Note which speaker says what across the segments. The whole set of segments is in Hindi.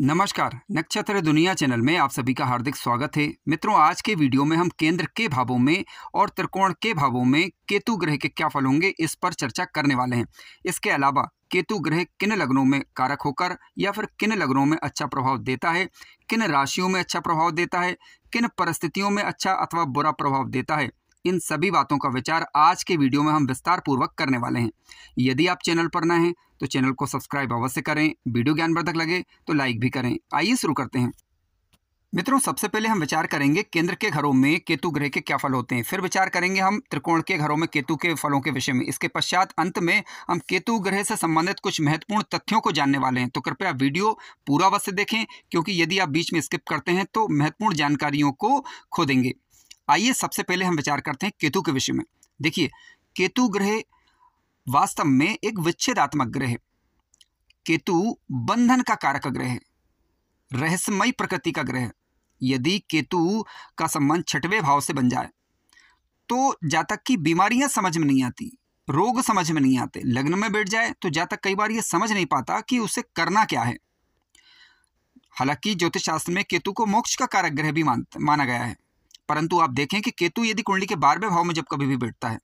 Speaker 1: नमस्कार नक्षत्र दुनिया चैनल में आप सभी का हार्दिक स्वागत है मित्रों आज के वीडियो में हम केंद्र के भावों में और त्रिकोण के भावों में केतु ग्रह के क्या फल होंगे इस पर चर्चा करने वाले हैं इसके अलावा केतु ग्रह किन लग्नों में कारक होकर या फिर किन लग्नों में अच्छा प्रभाव देता है किन राशियों में अच्छा प्रभाव देता है किन परिस्थितियों में अच्छा अथवा बुरा प्रभाव देता है इन सभी बातों का विचार आज के वीडियो में हम विस्तार पूर्वक करने वाले हैं यदि आप चैनल पर ना हैं तो चैनल को सब्सक्राइब अवश्य करें वीडियो ज्ञानवर्धक लगे तो लाइक भी करें आइए शुरू करते हैं मित्रों सबसे पहले हम विचार करेंगे केंद्र के घरों में केतु ग्रह के क्या फल होते हैं फिर विचार करेंगे हम त्रिकोण के घरों में केतु के फलों के विषय में इसके पश्चात अंत में हम केतु ग्रह से संबंधित कुछ महत्वपूर्ण तथ्यों को जानने वाले हैं तो कृपया वीडियो पूरा अवश्य देखें क्योंकि यदि आप बीच में स्किप करते हैं तो महत्वपूर्ण जानकारियों को खो देंगे आइए सबसे पहले हम विचार करते हैं केतु के विषय में देखिए केतु ग्रह वास्तव में एक विच्छेदात्मक ग्रह है केतु बंधन का कारक ग्रह है रहस्यमय प्रकृति का ग्रह है यदि केतु का संबंध छठवें भाव से बन जाए तो जातक की बीमारियां समझ में नहीं आती रोग समझ में नहीं आते लग्न में बैठ जाए तो जातक कई बार ये समझ नहीं पाता कि उसे करना क्या है हालांकि ज्योतिष शास्त्र में केतु को मोक्ष का कारक ग्रह भी मान माना गया है परंतु आप देखें कि केतु यदि कुंडली के बारहवें भाव में जब कभी भी बैठता है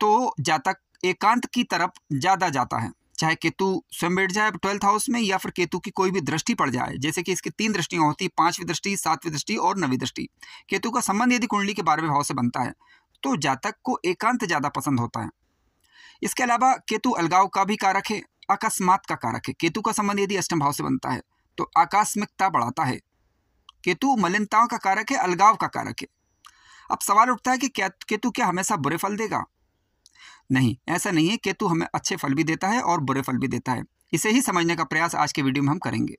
Speaker 1: तो जातक एकांत की तरफ ज़्यादा जाता है चाहे केतु स्वयं बैठ जाए ट्वेल्थ हाउस में या फिर केतु की कोई भी दृष्टि पड़ जाए जैसे कि इसकी तीन दृष्टियाँ होती है पांचवी दृष्टि सातवीं दृष्टि और नवी दृष्टि केतु का संबंध यदि कुंडली के बारहवें भाव से बनता है तो जातक को एकांत ज़्यादा पसंद होता है इसके अलावा केतु अलगाव का भी कारक है अकस्मात का कारक है केतु का संबंध यदि अष्टम भाव से बनता है तो आकस्मिकता बढ़ाता है केतु मलिनताओं का कारक है अलगाव का कारक है अब सवाल उठता है कि क्या केतु क्या हमेशा बुरे फल देगा नहीं ऐसा नहीं है केतु हमें अच्छे फल भी देता है और बुरे फल भी देता है इसे ही समझने का प्रयास आज के वीडियो में हम करेंगे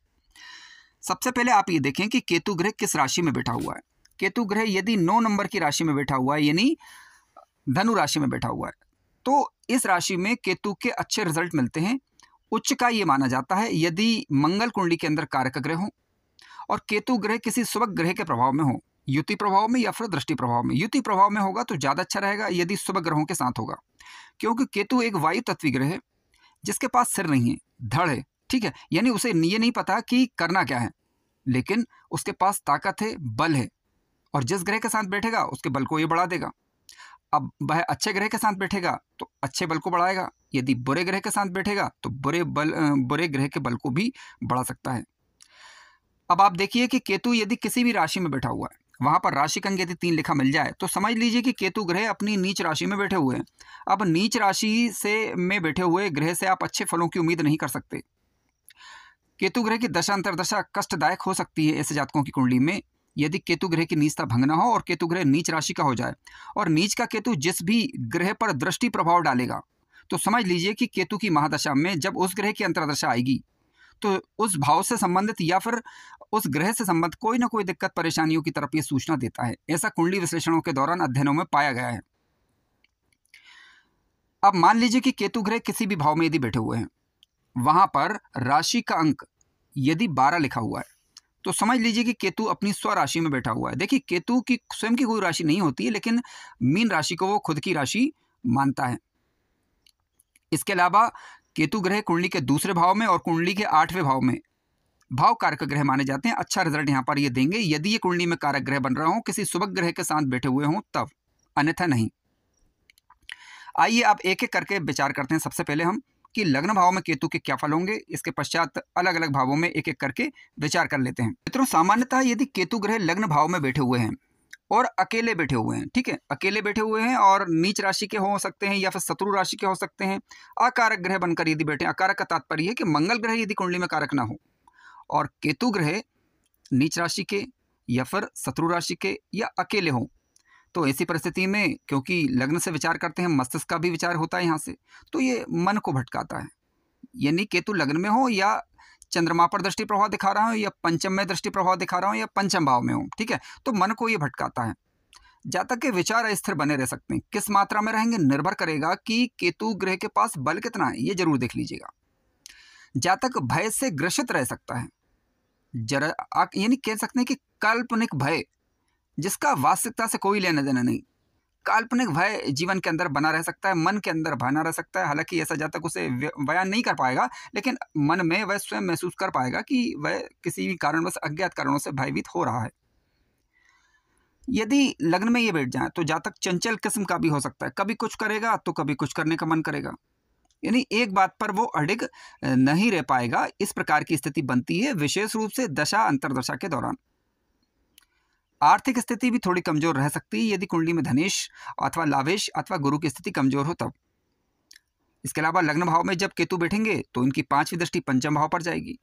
Speaker 1: सबसे पहले आप ये देखें कि केतु ग्रह किस राशि में बैठा हुआ है केतु ग्रह यदि नौ नंबर की राशि में बैठा हुआ है यानी धनु राशि में बैठा हुआ है तो इस राशि में केतु के अच्छे रिजल्ट मिलते हैं उच्च का ये माना जाता है यदि मंगल कुंडली के अंदर कारक ग्रह हों और केतु ग्रह किसी शुभ ग्रह के प्रभाव में हो युति प्रभाव में या फिर दृष्टि प्रभाव में युति प्रभाव में होगा तो ज़्यादा अच्छा रहेगा यदि सुबह ग्रहों के साथ होगा क्योंकि केतु एक वायु तत्वी ग्रह है जिसके पास सिर नहीं है धड़ है ठीक है यानी उसे ये नहीं पता कि करना क्या है लेकिन उसके पास ताकत है बल है और जिस ग्रह के साथ बैठेगा उसके बल को ये बढ़ा देगा अब वह अच्छे ग्रह के साथ बैठेगा तो अच्छे बल को बढ़ाएगा यदि बुरे ग्रह के साथ बैठेगा तो बुरे बल बुरे ग्रह के बल को भी बढ़ा सकता है अब आप देखिए कि केतु यदि किसी भी राशि में बैठा हुआ है वहां पर राशि अंग यदि तीन लिखा मिल जाए तो समझ लीजिए कि केतु ग्रह अपनी नीच राशि में बैठे हुए हैं अब नीच राशि से में बैठे हुए ग्रह से आप अच्छे फलों की उम्मीद नहीं कर सकते केतु ग्रह की दशा अंतरदशा कष्टदायक हो सकती है ऐसे जातकों की कुंडली में यदि केतु ग्रह की नीचता भंगना हो और केतु ग्रह नीच राशि का हो जाए और नीच का केतु जिस भी ग्रह पर दृष्टि प्रभाव डालेगा तो समझ लीजिए कि केतु की महादशा में जब उस ग्रह की अंतरदशा आएगी तो उस भाव से संबंधित या फिर उस ग्रह से संबंध कोई ना कोई दिक्कत परेशानियों की तरफ ये सूचना देता है ऐसा कुंडली विश्लेषणों के दौरान अध्ययनों में पाया गया है अब मान लीजिए कि केतु ग्रह किसी भी भाव में यदि बैठे हुए हैं वहां पर राशि का अंक यदि बारह लिखा हुआ है तो समझ लीजिए कि केतु अपनी स्व राशि में बैठा हुआ है देखिए केतु की स्वयं की कोई राशि नहीं होती है लेकिन मीन राशि को वो खुद की राशि मानता है इसके अलावा केतु ग्रह कुंडली के दूसरे भाव में और कुंडली के आठवें भाव में भाव कारक ग्रह माने जाते हैं अच्छा रिजल्ट यहाँ पर ये देंगे यदि ये कुंडली में कारक ग्रह बन रहा हो किसी सुबह ग्रह के साथ बैठे हुए हों तब अन्यथा नहीं आइए आप एक एक करके विचार करते हैं सबसे पहले हम कि लग्न भाव में केतु के क्या फल होंगे इसके पश्चात अलग अलग भावों में एक एक करके विचार कर लेते हैं मित्रों सामान्यतः यदि केतु ग्रह लग्न भाव में बैठे हुए हैं और अकेले बैठे हुए हैं ठीक है अकेले बैठे हुए हैं और नीच राशि के हो सकते हैं या फिर शत्रु राशि के हो सकते हैं अकारक ग्रह बनकर यदि बैठे अकारक का तात्पर्य है कि मंगल ग्रह यदि कुंडली में कारक ना हो और केतु ग्रह नीच राशि के या फिर शत्रु राशि के या अकेले हों तो ऐसी परिस्थिति में क्योंकि लग्न से विचार करते हैं मस्तिष्क का भी विचार होता है यहाँ से तो ये मन को भटकाता है यानी केतु लग्न में हो या चंद्रमा पर दृष्टि प्रभाव दिखा रहा हूँ या पंचम में दृष्टि प्रभाव दिखा रहा हूँ या पंचम भाव में हूँ ठीक है तो मन को ये भटकाता है जातक तक के विचार स्थिर बने रह सकते हैं किस मात्रा में रहेंगे निर्भर करेगा कि केतु ग्रह के पास बल कितना है ये जरूर देख लीजिएगा जातक तक भय से ग्रसित रह सकता है जरा यानी कह सकते हैं कि काल्पनिक भय जिसका वास्तविकता से कोई लेना देना नहीं काल्पनिक भय जीवन के अंदर बना रह सकता है मन के अंदर बना रह सकता है हालांकि ऐसा जब तक उसे बयान नहीं कर पाएगा लेकिन मन में वह स्वयं महसूस कर पाएगा कि वह किसी भी कारणवश अज्ञात कारणों से भयभीत हो रहा है यदि लग्न में ये बैठ जाए तो जातक चंचल किस्म का भी हो सकता है कभी कुछ करेगा तो कभी कुछ करने का मन करेगा यानी एक बात पर वो अडिग नहीं रह पाएगा इस प्रकार की स्थिति बनती है विशेष रूप से दशा अंतरदशा के दौरान आर्थिक स्थिति भी थोड़ी कमजोर रह सकती है यदि कुंडली में धनेश अथवा लावेश अथवा गुरु की स्थिति कमजोर हो तब इसके अलावा लग्न भाव में जब केतु बैठेंगे तो इनकी पांचवी दृष्टि पंचम भाव पर जाएगी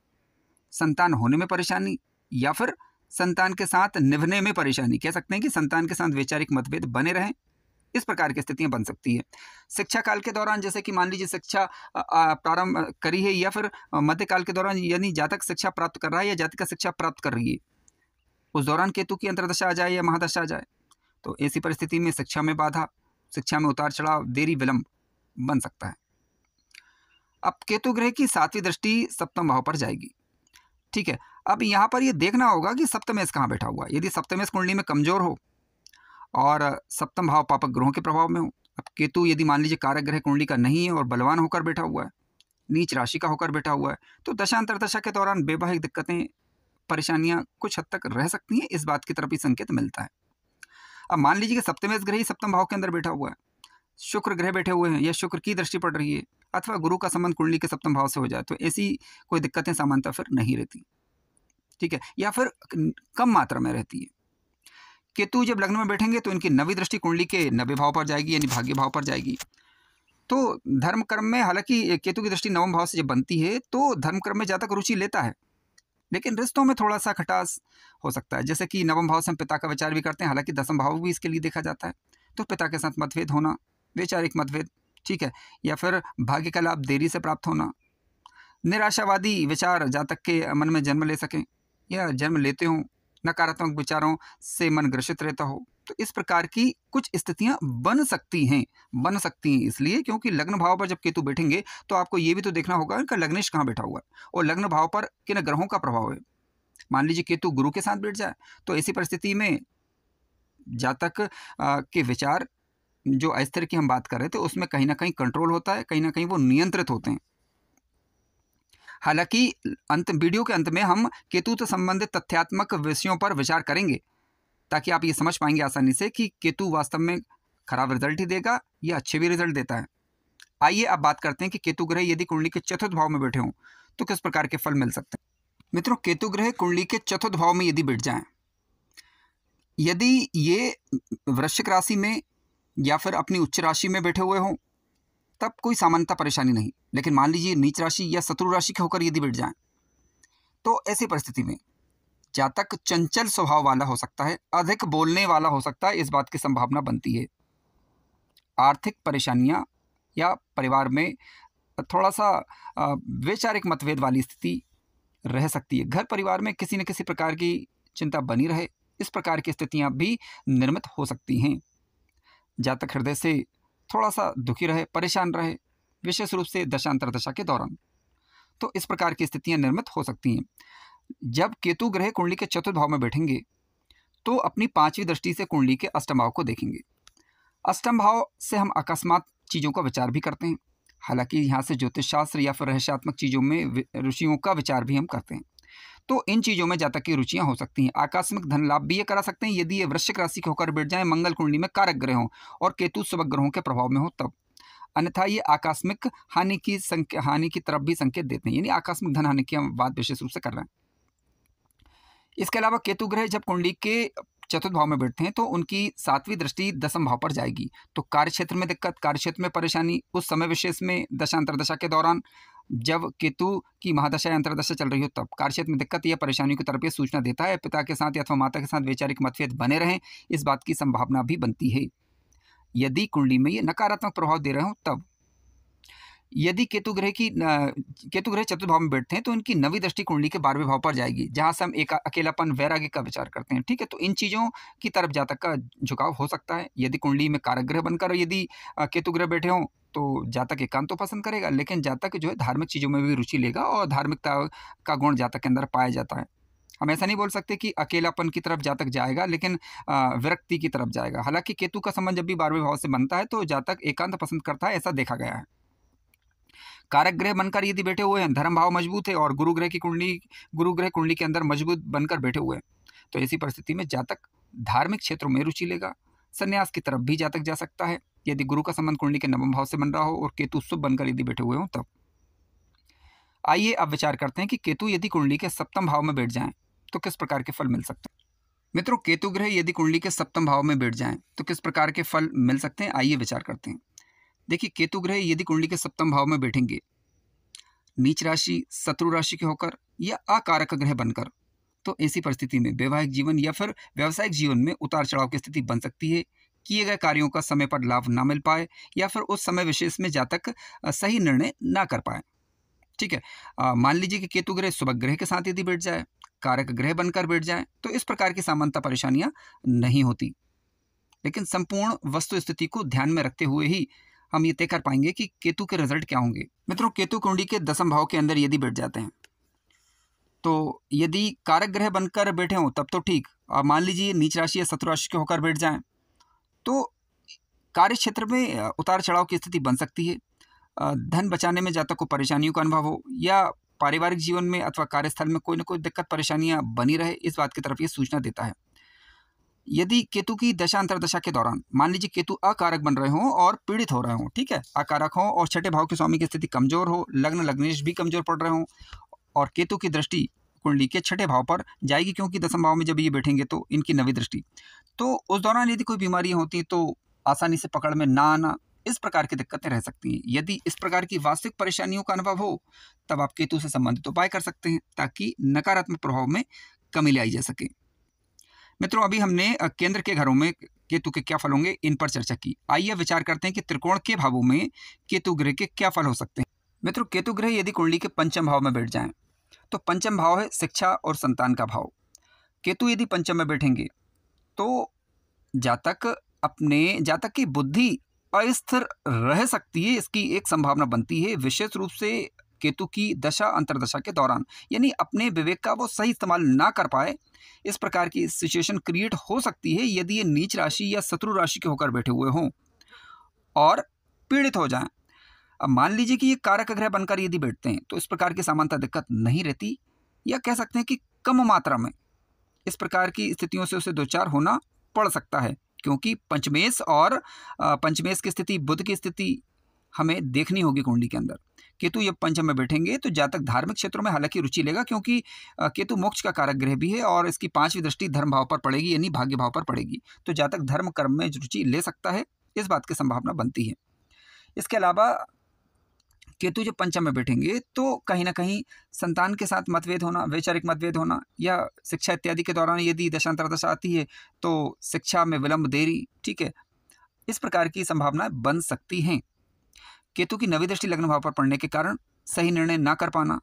Speaker 1: संतान होने में परेशानी या फिर संतान के साथ निभने में परेशानी कह सकते हैं कि संतान के साथ वैचारिक मतभेद बने रहें इस प्रकार की स्थितियाँ बन सकती है शिक्षा काल के दौरान जैसे कि मान लीजिए शिक्षा प्रारंभ करी है या फिर मध्यकाल के दौरान यानी जातक शिक्षा प्राप्त कर रहा है या जातिका शिक्षा प्राप्त कर रही है उस दौरान केतु की अंतरदशा आ जाए या महादशा आ जाए तो ऐसी परिस्थिति में शिक्षा में बाधा शिक्षा में उतार चढ़ाव देरी विलंब बन सकता है अब केतु ग्रह की सातवीं दृष्टि सप्तम भाव पर जाएगी ठीक है अब यहाँ पर यह देखना होगा कि सप्तमेश कहाँ बैठा हुआ है यदि सप्तमेश कुंडली में कमजोर हो और सप्तम भाव पापक ग्रहों के प्रभाव में हो अब केतु यदि मान लीजिए कारक ग्रह कुंडली का नहीं है और बलवान होकर बैठा हुआ है नीच राशि का होकर बैठा हुआ है तो दशांतर दशा के दौरान वैवाहिक दिक्कतें परेशानियां कुछ हद तक रह सकती हैं इस बात की तरफ ही संकेत मिलता है अब मान लीजिए कि सप्तमेश ग्रह ही सप्तम भाव के अंदर बैठा हुआ है शुक्र ग्रह बैठे हुए हैं या शुक्र की दृष्टि पड़ रही है अथवा गुरु का संबंध कुंडली के सप्तम भाव से हो जाए तो ऐसी कोई दिक्कतें सामान्यतः फिर नहीं रहती ठीक है या फिर कम मात्रा में रहती है केतु जब लग्न में बैठेंगे तो इनकी नवी दृष्टि कुंडली के नवे भाव पर जाएगी यानी भाग्य भाव पर जाएगी तो धर्म कर्म में हालांकि केतु की दृष्टि नवम भाव से जब बनती है तो धर्म कर्म में ज़्यादा रुचि लेता है लेकिन रिश्तों में थोड़ा सा खटास हो सकता है जैसे कि नवम भाव से हम पिता का विचार भी करते हैं हालांकि दसम भाव भी इसके लिए देखा जाता है तो पिता के साथ मतभेद होना वैचारिक मतभेद ठीक है या फिर भाग्य का लाभ देरी से प्राप्त होना निराशावादी विचार जातक के मन में जन्म ले सकें या जन्म लेते हों नकारात्मक विचारों से मन ग्रसित रहता हो तो इस प्रकार की कुछ स्थितियां बन सकती हैं बन सकती हैं इसलिए क्योंकि लग्न भाव पर जब केतु बैठेंगे तो आपको ये भी तो देखना होगा इनका लग्नेश कहाँ बैठा हुआ है और लग्न भाव पर किन ग्रहों का प्रभाव है मान लीजिए केतु गुरु के साथ बैठ जाए तो ऐसी परिस्थिति में जातक के विचार जो अस्थिर की हम बात कर रहे थे उसमें कहीं ना कहीं कंट्रोल होता है कहीं ना कहीं वो नियंत्रित होते हैं हालांकि अंत वीडियो के अंत में हम केतु से संबंधित तथ्यात्मक विषयों पर विचार करेंगे ताकि आप ये समझ पाएंगे आसानी से कि केतु वास्तव में खराब रिजल्ट ही देगा या अच्छे भी रिजल्ट देता है आइए अब बात करते हैं कि केतु ग्रह यदि कुंडली के चतुर्थ भाव में बैठे हों तो किस प्रकार के फल मिल सकते हैं मित्रों केतु ग्रह कुंडली के चतुर्थ भाव में यदि बैठ जाएं यदि ये वृश्चिक राशि में या फिर अपनी उच्च राशि में बैठे हुए हों तब कोई सामान्यता परेशानी नहीं लेकिन मान लीजिए नीच राशि या शत्रु राशि के होकर यदि बैठ जाएं तो ऐसी परिस्थिति में जातक चंचल स्वभाव वाला हो सकता है अधिक बोलने वाला हो सकता है इस बात की संभावना बनती है आर्थिक परेशानियां या परिवार में थोड़ा सा वैचारिक मतभेद वाली स्थिति रह सकती है घर परिवार में किसी न किसी प्रकार की चिंता बनी रहे इस प्रकार की स्थितियां भी निर्मित हो सकती हैं जातक हृदय से थोड़ा सा दुखी रहे परेशान रहे विशेष रूप से दशांतर दशा के दौरान तो इस प्रकार की स्थितियां निर्मित हो सकती हैं जब केतु ग्रह कुंडली के चतुर्थ भाव में बैठेंगे तो अपनी पांचवी दृष्टि से कुंडली के अष्टम भाव को देखेंगे अष्टम भाव से हम अकस्मात चीज़ों का विचार भी करते हैं हालांकि यहाँ से ज्योतिष शास्त्र या फिर रहस्यात्मक चीज़ों में ऋषियों का विचार भी हम करते हैं तो इन चीज़ों में जातक की रुचियां हो सकती हैं आकस्मिक धन लाभ भी ये करा सकते हैं यदि ये वृश्चिक राशि के होकर बैठ जाए मंगल कुंडली में कारक ग्रह हो और केतु सबक ग्रहों के प्रभाव में हो तब अन्यथा ये आकस्मिक हानि की संख्या हानि की तरफ भी संकेत देते हैं यानी आकस्मिक धन हानि की हम बात विशेष रूप से कर रहे हैं इसके अलावा केतु ग्रह जब कुंडली के चतुर्थ भाव में बैठते हैं तो उनकी सातवीं दृष्टि दसम भाव पर जाएगी तो कार्य क्षेत्र में दिक्कत कार्य क्षेत्र में परेशानी उस समय विशेष में दशांतर दशा के दौरान जब केतु की महादशा या अंतरदशा चल रही हो तब कार्यक्षेत्र में दिक्कत या परेशानियों की तरफ सूचना देता है पिता के साथ अथवा माता के साथ वैचारिक मतभेद बने रहें इस बात की संभावना भी बनती है यदि कुंडली में ये नकारात्मक प्रभाव दे रहे हो तब यदि केतु ग्रह की केतु ग्रह चतुर्थ भाव में बैठते हैं तो इनकी नवी दृष्टि कुंडली के बारहवें भाव पर जाएगी जहां से हम एक अकेलापन वैराग्य का विचार करते हैं ठीक है तो इन चीज़ों की तरफ जातक का झुकाव हो सकता है यदि कुंडली में कारक ग्रह बनकर यदि केतु ग्रह बैठे हों तो जातक एकांत तो पसंद करेगा लेकिन जातक जो है धार्मिक चीज़ों में भी रुचि लेगा और धार्मिकता का गुण जातक के अंदर पाया जाता है हम ऐसा नहीं बोल सकते कि अकेलापन की तरफ जातक जाएगा लेकिन विरक्ति की तरफ जाएगा हालांकि केतु का संबंध जब भी बारहवें भाव से बनता है तो जातक एकांत पसंद करता है ऐसा देखा गया है कारक ग्रह बनकर यदि बैठे हुए हैं धर्म भाव मजबूत है और गुरुग्रह की कुंडली गुरुग्रह कुंडली के अंदर मजबूत बनकर बैठे हुए हैं तो ऐसी परिस्थिति में जातक धार्मिक क्षेत्रों में रुचि लेगा संन्यास की तरफ भी जातक जा सकता है यदि गुरु का संबंध कुंडली के नवम भाव से बन रहा हो और केतु शुभ बनकर यदि बैठे हुए हों तब आइए अब विचार करते हैं कि केतु यदि कुंडली के सप्तम भाव में बैठ जाएं तो किस प्रकार के फल मिल सकते हैं मित्रों केतु ग्रह यदि कुंडली के सप्तम भाव में बैठ जाएं तो किस प्रकार के फल मिल सकते हैं आइए विचार करते हैं देखिए केतु ग्रह यदि कुंडली के सप्तम भाव में बैठेंगे नीच राशि शत्रु राशि के होकर या अकारक ग्रह बनकर तो ऐसी परिस्थिति में वैवाहिक जीवन या फिर व्यावसायिक जीवन में उतार चढ़ाव की स्थिति बन सकती है किए गए कार्यों का समय पर लाभ ना मिल पाए या फिर उस समय विशेष में जातक सही निर्णय ना कर पाए ठीक है मान लीजिए कि केतु ग्रह सुबह ग्रह के साथ यदि बैठ जाए कारक ग्रह बनकर बैठ जाए तो इस प्रकार की सामानता परेशानियां नहीं होती लेकिन संपूर्ण वस्तु स्थिति को ध्यान में रखते हुए ही हम ये तय कर पाएंगे कि केतु के रिजल्ट क्या होंगे मित्रों केतु कुंडी के दसम भाव के अंदर यदि बैठ जाते हैं तो यदि कारक ग्रह बनकर बैठे हों तब तो ठीक और मान लीजिए नीच राशि या शत्रु राशि के होकर बैठ जाएं तो कार्य क्षेत्र में उतार चढ़ाव की स्थिति बन सकती है धन बचाने में जातक को परेशानियों का अनुभव हो या पारिवारिक जीवन में अथवा कार्यस्थल में कोई ना कोई दिक्कत परेशानियां बनी रहे इस बात की तरफ ये सूचना देता है यदि केतु की दशा अंतरदशा के दौरान मान लीजिए केतु अकारक बन रहे हों और पीड़ित हो रहे हों ठीक है अकारक हों और छठे भाव के स्वामी की स्थिति कमजोर हो लग्न लग्नेश भी कमजोर पड़ रहे हों और केतु की दृष्टि कुंडली के छठे भाव पर जाएगी क्योंकि दसम भाव में जब ये बैठेंगे तो इनकी नवी दृष्टि तो उस दौरान यदि कोई बीमारी होती तो आसानी से पकड़ में ना आना इस प्रकार की दिक्कतें रह सकती हैं यदि इस प्रकार की वास्तविक परेशानियों का अनुभव हो तब आप केतु से संबंधित उपाय कर सकते हैं ताकि नकारात्मक प्रभाव में कमी लाई जा सके मित्रों अभी हमने केंद्र के घरों में केतु के क्या फल होंगे इन पर चर्चा की आइए विचार करते हैं कि त्रिकोण के भावों में केतु ग्रह के क्या फल हो सकते हैं मित्रों केतु ग्रह यदि कुंडली के पंचम भाव में बैठ जाए तो पंचम भाव है शिक्षा और संतान का भाव केतु यदि पंचम में बैठेंगे तो जातक अपने जातक की बुद्धि अस्थिर रह सकती है इसकी एक संभावना बनती है विशेष रूप से केतु की दशा अंतरदशा के दौरान यानी अपने विवेक का वो सही इस्तेमाल ना कर पाए इस प्रकार की सिचुएशन क्रिएट हो सकती है यदि ये नीच राशि या शत्रु राशि के होकर बैठे हुए हों और पीड़ित हो जाएं अब मान लीजिए कि ये कारक ग्रह बनकर यदि बैठते हैं तो इस प्रकार की सामानता दिक्कत नहीं रहती या कह सकते हैं कि कम मात्रा में इस प्रकार की स्थितियों से उसे दो चार होना पड़ सकता है क्योंकि पंचमेश और पंचमेश की स्थिति बुद्ध की स्थिति हमें देखनी होगी कुंडली के अंदर केतु जब पंचम में बैठेंगे तो जातक धार्मिक क्षेत्रों में हालांकि रुचि लेगा क्योंकि केतु मोक्ष का कारक ग्रह भी है और इसकी पांचवी दृष्टि धर्म भाव पर पड़ेगी यानी भाग्य भाव पर पड़ेगी तो जातक धर्म कर्म में रुचि ले सकता है इस बात की संभावना बनती है इसके अलावा केतु जब पंचम में बैठेंगे तो कहीं ना कहीं संतान के साथ मतभेद होना वैचारिक मतभेद होना या शिक्षा इत्यादि के दौरान यदि दशांतर दशा आती है तो शिक्षा में विलंब देरी ठीक है इस प्रकार की संभावनाएं बन सकती हैं केतु की नवी दृष्टि लग्न भाव पर पड़ने के कारण सही निर्णय ना कर पाना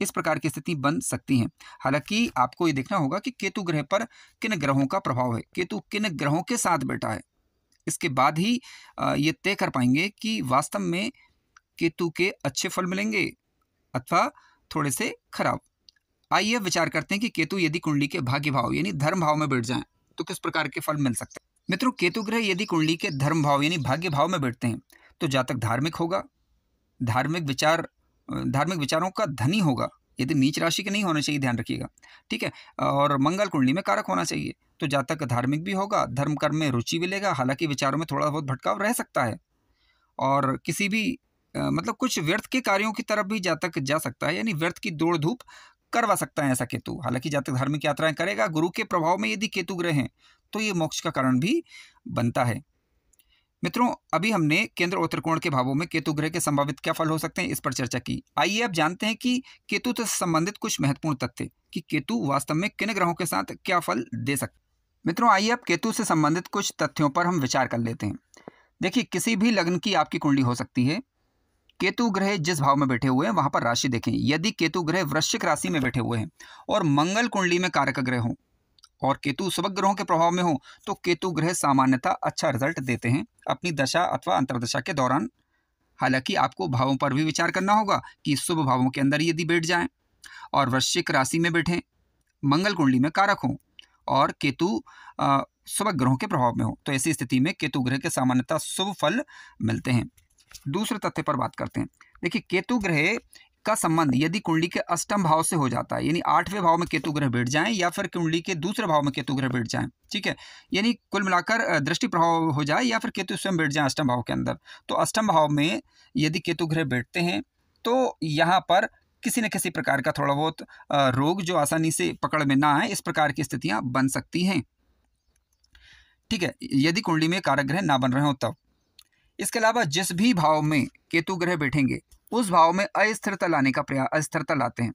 Speaker 1: इस प्रकार की स्थिति बन सकती है हालांकि आपको ये देखना होगा कि केतु ग्रह पर किन ग्रहों का प्रभाव है केतु किन ग्रहों के साथ बैठा है इसके बाद ही ये तय कर पाएंगे कि वास्तव में केतु के अच्छे फल मिलेंगे अथवा थोड़े से खराब आइए विचार करते हैं कि केतु यदि कुंडली के भाग्य भाव यानी धर्म भाव में बैठ जाए तो किस प्रकार के फल मिल सकते हैं मित्रों केतु ग्रह यदि कुंडली के धर्म भाव यानी भाग्य भाव में बैठते हैं तो जातक धार्मिक होगा धार्मिक विचार धार्मिक विचारों का धनी होगा यदि नीच राशि के नहीं होना चाहिए ध्यान रखिएगा ठीक है और मंगल कुंडली में कारक होना चाहिए तो जातक धार्मिक भी होगा धर्म कर्म में रुचि भी लेगा हालांकि विचारों में थोड़ा बहुत भटकाव रह सकता है और किसी भी मतलब कुछ व्यर्थ के कार्यों की तरफ भी जा तक जा सकता है यानी व्यर्थ की दौड़ धूप करवा सकता है ऐसा केतु हालांकि जातक तक धार्मिक यात्राएं करेगा गुरु के प्रभाव में यदि केतु ग्रह हैं तो ये मोक्ष का कारण भी बनता है मित्रों अभी हमने केंद्र और त्रिकोण के भावों में केतु ग्रह के संभावित क्या फल हो सकते हैं इस पर चर्चा की आइए अब जानते हैं कि केतु से संबंधित कुछ महत्वपूर्ण तथ्य कि केतु वास्तव में किन ग्रहों के साथ क्या फल दे सकते मित्रों आइए अब केतु से संबंधित कुछ तथ्यों पर हम विचार कर लेते हैं देखिए किसी भी लग्न की आपकी कुंडली हो सकती है केतु ग्रह जिस भाव में बैठे हुए हैं वहां पर राशि देखें यदि केतु ग्रह वृश्चिक राशि में बैठे हुए हैं और मंगल कुंडली में कारक ग्रह हों और केतु सबक ग्रहों के प्रभाव में हो तो केतु ग्रह सामान्यतः अच्छा रिजल्ट देते हैं अपनी दशा अथवा अंतरदशा के दौरान हालांकि आपको भावों पर भी विचार करना होगा कि शुभ भावों के अंदर यदि बैठ जाएं और वृश्चिक राशि में बैठें मंगल कुंडली में कारक हों और केतु शुभ ग्रहों के प्रभाव में हो तो ऐसी स्थिति में केतु ग्रह के सामान्यतः शुभ फल मिलते हैं दूसरे तथ्य पर बात करते हैं देखिए केतु ग्रह का संबंध यदि कुंडली के अष्टम भाव से हो जाता है यानी आठवें भाव में केतु ग्रह बैठ जाएं या फिर कुंडली के दूसरे भाव में केतु ग्रह बैठ जाएं ठीक है यानी कुल मिलाकर दृष्टि प्रभाव हो जाए या फिर केतु स्वयं बैठ जाए अष्टम भाव के अंदर तो अष्टम भाव में यदि केतु ग्रह बैठते हैं तो यहाँ पर किसी न किसी प्रकार का थोड़ा बहुत रोग जो आसानी से पकड़ में ना आए इस प्रकार की स्थितियाँ बन सकती हैं ठीक है यदि कुंडली में कारक ग्रह ना बन रहे हो तब इसके अलावा जिस भी भाव में केतु ग्रह बैठेंगे उस भाव में अस्थिरता लाने का प्रयास अस्थिरता लाते हैं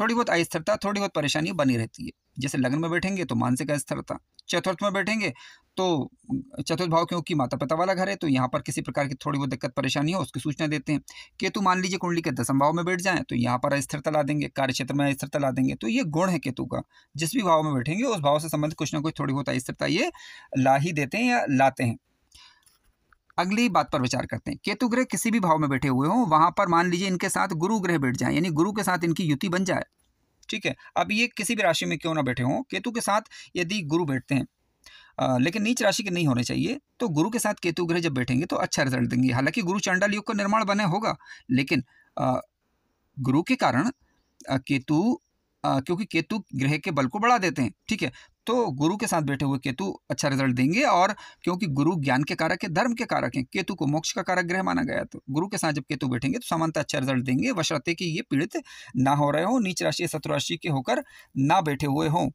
Speaker 1: थोड़ी बहुत अस्थिरता थोड़ी बहुत परेशानी बनी रहती है जैसे लग्न में बैठेंगे तो मानसिक अस्थिरता चतुर्थ में बैठेंगे तो चतुर्थ भाव क्योंकि माता पिता वाला घर है तो यहाँ पर किसी प्रकार की थोड़ी बहुत दिक्कत परेशानी हो उसकी सूचना देते हैं केतु मान लीजिए कुंडली के दसम भाव में बैठ जाएं तो यहाँ पर अस्थिरता ला देंगे कार्य क्षेत्र में अस्थिरता ला देंगे तो ये गुण है केतु का जिस भी भाव में बैठेंगे उस भाव से संबंधित कुछ ना कुछ थोड़ी बहुत अस्थिरता ये ला ही देते हैं या लाते हैं अगली बात पर विचार करते हैं केतु ग्रह किसी भी भाव में बैठे हुए हों वहाँ पर मान लीजिए इनके साथ गुरु ग्रह बैठ जाए यानी गुरु के साथ इनकी युति बन जाए ठीक है अब ये किसी भी राशि में क्यों ना बैठे हों केतु के साथ यदि गुरु बैठते हैं आ, लेकिन नीच राशि के नहीं होने चाहिए तो गुरु के साथ केतु ग्रह जब बैठेंगे तो अच्छा रिजल्ट देंगे हालांकि गुरु चंडाल युग का निर्माण बने होगा लेकिन आ, गुरु के कारण केतु क्योंकि केतु ग्रह के बल को बढ़ा देते हैं ठीक है तो गुरु के साथ बैठे हुए केतु अच्छा रिजल्ट देंगे और क्योंकि गुरु ज्ञान के कारक है धर्म के कारक है केतु को मोक्ष का कारक ग्रह माना गया तो गुरु के साथ जब केतु बैठेंगे तो सामान्य अच्छा रिजल्ट देंगे वशरते कि ये पीड़ित ना हो रहे हो नीच राशि शत्रु राशि के होकर ना बैठे हुए हों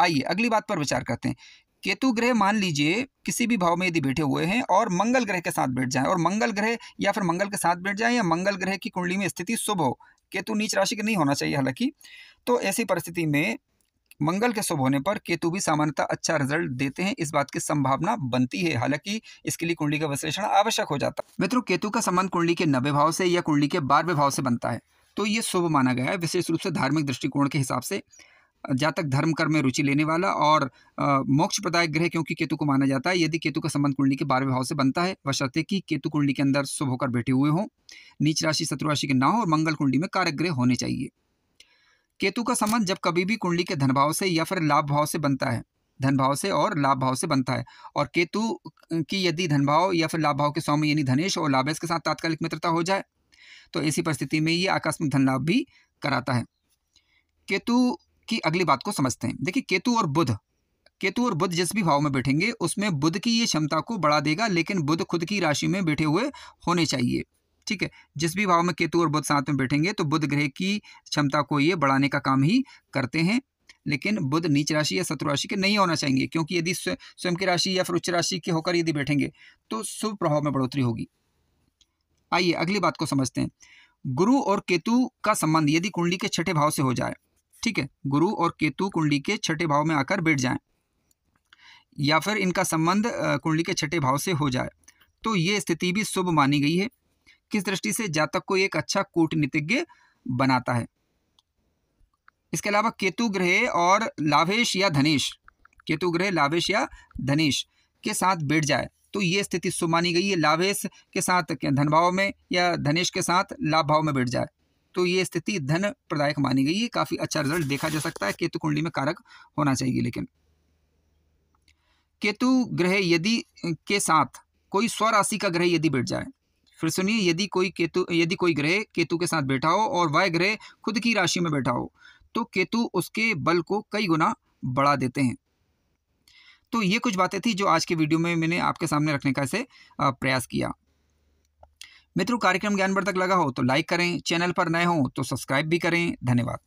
Speaker 1: आइए अगली बात पर विचार करते हैं केतु ग्रह मान लीजिए किसी भी भाव में यदि बैठे हुए हैं और मंगल ग्रह के साथ बैठ जाए और मंगल ग्रह या फिर मंगल के साथ बैठ जाए या मंगल ग्रह की कुंडली में स्थिति शुभ हो केतु नीच राशि के नहीं होना चाहिए हालांकि तो ऐसी परिस्थिति में मंगल के शुभ होने पर केतु भी सामान्यतः अच्छा रिजल्ट देते हैं इस बात की संभावना बनती है हालांकि इसके लिए कुंडली का विश्लेषण आवश्यक हो जाता है मित्रों केतु का संबंध कुंडली के नवे भाव से या कुंडली के बारहवें भाव से बनता है तो ये शुभ माना गया है विशेष रूप से धार्मिक दृष्टिकोण के हिसाब से जातक धर्म कर्म में रुचि लेने वाला और मोक्ष प्रदायक ग्रह क्योंकि केतु को माना जाता है यदि केतु का संबंध कुंडली के बारहवें भाव से बनता है वशर्ते कि केतु कुंडली के अंदर शुभ होकर बैठे हुए हों नीच राशि शत्रु राशि के ना हो और मंगल कुंडली में कारक ग्रह होने चाहिए केतु का संबंध जब कभी भी कुंडली के धन भाव से या फिर लाभ भाव से बनता है धन भाव से और लाभ भाव से बनता है और केतु की यदि धन भाव या फिर लाभ भाव के स्वामी यानी धनेश और लाभेश के साथ तात्कालिक मित्रता हो जाए तो ऐसी परिस्थिति में ये आकस्मिक धन लाभ भी कराता है केतु की अगली बात को समझते हैं देखिए केतु और बुध केतु और बुध जिस भी भाव में बैठेंगे उसमें बुध की ये क्षमता को बढ़ा देगा लेकिन बुध खुद की राशि में बैठे हुए होने चाहिए ठीक है जिस भी भाव में केतु और बुद्ध साथ में बैठेंगे तो बुद्ध ग्रह की क्षमता को ये बढ़ाने का काम ही करते हैं लेकिन बुद्ध नीच राशि या शत्रु राशि के नहीं होना चाहिए क्योंकि यदि स्वयं की राशि या फिर उच्च राशि के होकर यदि बैठेंगे तो शुभ प्रभाव में बढ़ोतरी होगी आइए अगली बात को समझते हैं गुरु और केतु का संबंध यदि कुंडली के छठे भाव से हो जाए ठीक है गुरु और केतु कुंडली के छठे भाव में आकर बैठ जाएं या फिर इनका संबंध कुंडली के छठे भाव से हो जाए तो ये स्थिति भी शुभ मानी गई है किस दृष्टि से जातक को एक अच्छा कूटनीतिज्ञ बनाता है इसके अलावा केतु ग्रह और लाभेश या धनेश केतु ग्रह लाभेश या धनेश के साथ बैठ जाए तो ये स्थिति शुभ मानी गई है लाभेश के साथ धन भाव में या धनेश के साथ लाभ भाव में बैठ जाए तो ये स्थिति धन प्रदायक मानी गई है काफ़ी अच्छा रिजल्ट देखा जा सकता है केतु कुंडली में कारक होना चाहिए लेकिन केतु ग्रह यदि के साथ कोई स्वराशि का ग्रह यदि बैठ जाए फिर सुनिए यदि कोई केतु यदि कोई ग्रह केतु के साथ बैठा हो और वह ग्रह खुद की राशि में बैठा हो तो केतु उसके बल को कई गुना बढ़ा देते हैं तो ये कुछ बातें थी जो आज के वीडियो में मैंने आपके सामने रखने का इसे प्रयास किया मित्रों कार्यक्रम ज्ञान पर तक लगा हो तो लाइक करें चैनल पर नए हो तो सब्सक्राइब भी करें धन्यवाद